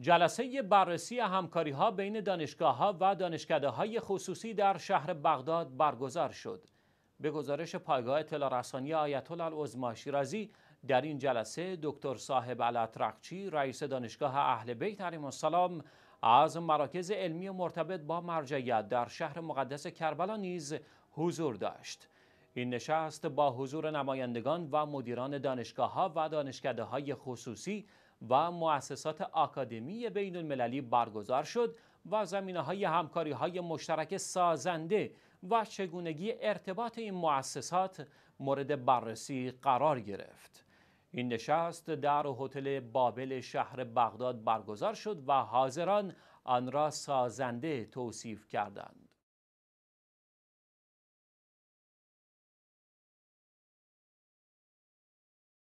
جلسه بررسی همکاری ها بین دانشگاه ها و دانشکده های خصوصی در شهر بغداد برگزار شد. به گزارش پایگاه اطلاع رسانی آیت الله شیرازی در این جلسه دکتر صاحب الاطرقچی رئیس دانشگاه اهل بیت علیهم السلام از مراکز علمی مرتبط با مرجعیت در شهر مقدس کربلا نیز حضور داشت. این نشست با حضور نمایندگان و مدیران دانشگاه ها و دانشکده های خصوصی و مؤسسات آکادمی بین المللی برگزار شد و زمینه های همکاری های مشترک سازنده و چگونگی ارتباط این مؤسسات مورد بررسی قرار گرفت. این نشست در هتل بابل شهر بغداد برگزار شد و حاضران آن را سازنده توصیف کردند.